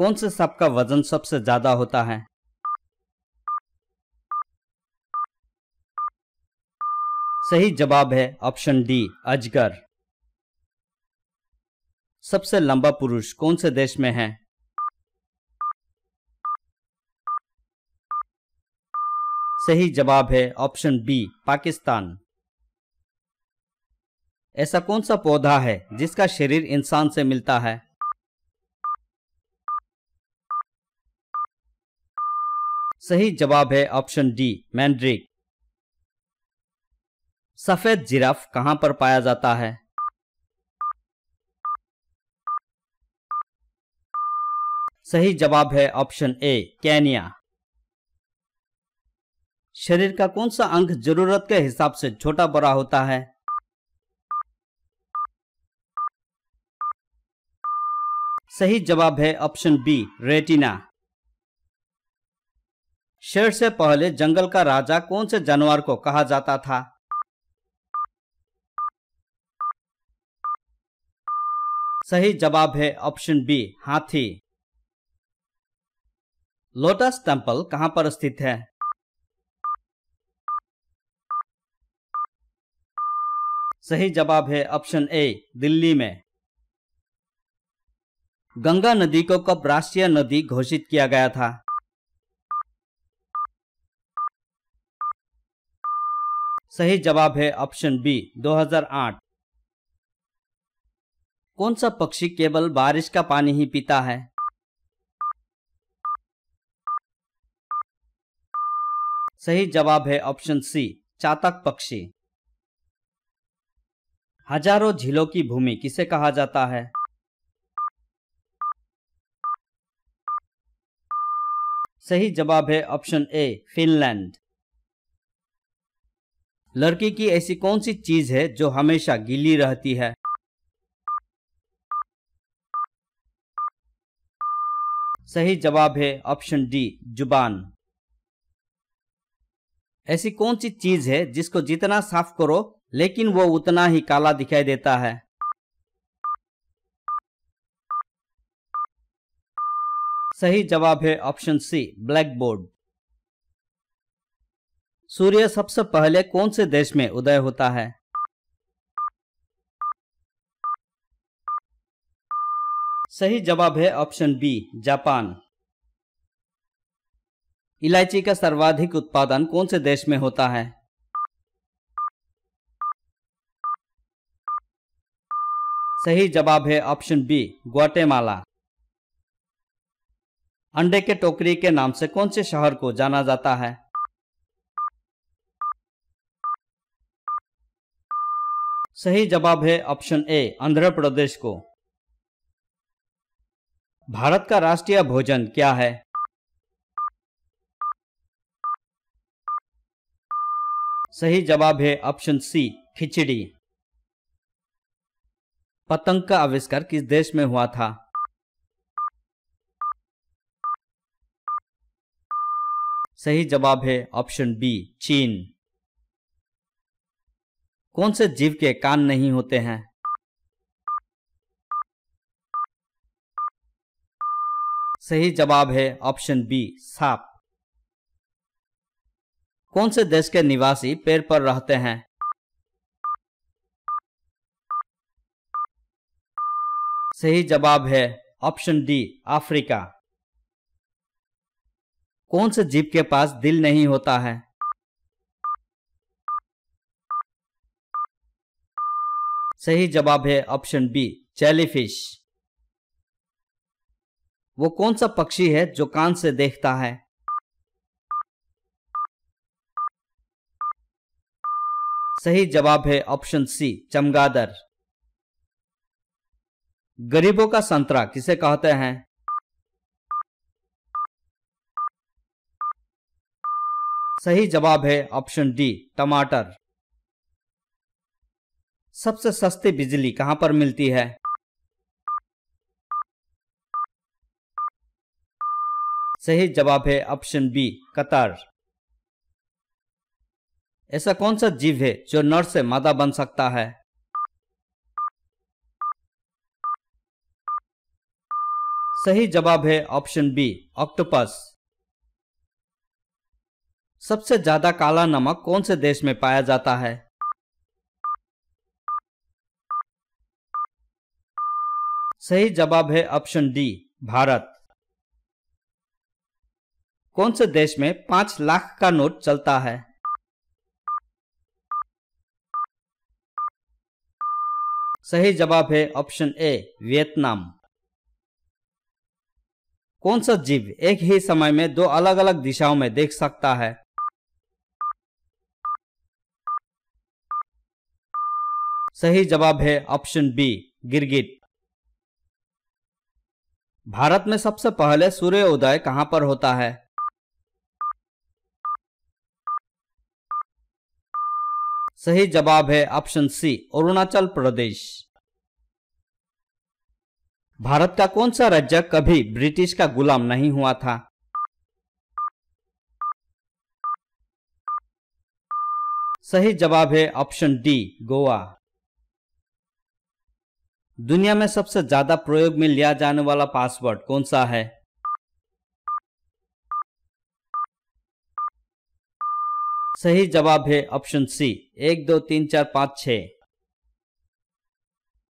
कौन से सांप का वजन सबसे ज्यादा होता है सही जवाब है ऑप्शन डी अजगर सबसे लंबा पुरुष कौन से देश में है सही जवाब है ऑप्शन बी पाकिस्तान ऐसा कौन सा पौधा है जिसका शरीर इंसान से मिलता है सही जवाब है ऑप्शन डी मैंड्रिक सफेद जिराफ कहां पर पाया जाता है सही जवाब है ऑप्शन ए कैनिया शरीर का कौन सा अंग जरूरत के हिसाब से छोटा बड़ा होता है सही जवाब है ऑप्शन बी रेटिना शेर से पहले जंगल का राजा कौन से जानवर को कहा जाता था सही जवाब है ऑप्शन बी हाथी लोटस टेम्पल कहां पर स्थित है सही जवाब है ऑप्शन ए दिल्ली में गंगा नदी को कब राष्ट्रीय नदी घोषित किया गया था सही जवाब है ऑप्शन बी 2008। कौन सा पक्षी केवल बारिश का पानी ही पीता है सही जवाब है ऑप्शन सी चातक पक्षी हजारों झीलों की भूमि किसे कहा जाता है सही जवाब है ऑप्शन ए फिनलैंड लड़की की ऐसी कौन सी चीज है जो हमेशा गीली रहती है सही जवाब है ऑप्शन डी जुबान ऐसी कौन सी चीज है जिसको जितना साफ करो लेकिन वो उतना ही काला दिखाई देता है सही जवाब है ऑप्शन सी ब्लैक बोर्ड सूर्य सबसे पहले कौन से देश में उदय होता है सही जवाब है ऑप्शन बी जापान इलायची का सर्वाधिक उत्पादन कौन से देश में होता है सही जवाब है ऑप्शन बी ग्वाटेमाला अंडे के टोकरी के नाम से कौन से शहर को जाना जाता है सही जवाब है ऑप्शन ए आंध्र प्रदेश को भारत का राष्ट्रीय भोजन क्या है सही जवाब है ऑप्शन सी खिचड़ी पतंग का आविष्कार किस देश में हुआ था सही जवाब है ऑप्शन बी चीन कौन से जीव के कान नहीं होते हैं सही जवाब है ऑप्शन बी सांप कौन से देश के निवासी पेड़ पर रहते हैं सही जवाब है ऑप्शन डी अफ्रीका कौन से जीव के पास दिल नहीं होता है सही जवाब है ऑप्शन बी चैलीफिश वो कौन सा पक्षी है जो कान से देखता है सही जवाब है ऑप्शन सी चमगादर गरीबों का संतरा किसे कहते हैं सही जवाब है ऑप्शन डी टमाटर सबसे सस्ती बिजली कहां पर मिलती है सही जवाब है ऑप्शन बी कतार ऐसा कौन सा जीव है जो नर से मादा बन सकता है सही जवाब है ऑप्शन बी ऑक्टोपस सबसे ज्यादा काला नमक कौन से देश में पाया जाता है सही जवाब है ऑप्शन डी भारत कौन से देश में पांच लाख का नोट चलता है सही जवाब है ऑप्शन ए वियतनाम कौन सा जीव एक ही समय में दो अलग अलग दिशाओं में देख सकता है सही जवाब है ऑप्शन बी गिरगिट भारत में सबसे पहले सूर्योदय कहां पर होता है सही जवाब है ऑप्शन सी अरुणाचल प्रदेश भारत का कौन सा राज्य कभी ब्रिटिश का गुलाम नहीं हुआ था सही जवाब है ऑप्शन डी गोवा दुनिया में सबसे ज्यादा प्रयोग में लिया जाने वाला पासवर्ड कौन सा है सही जवाब है ऑप्शन सी एक दो तीन चार पाँच छ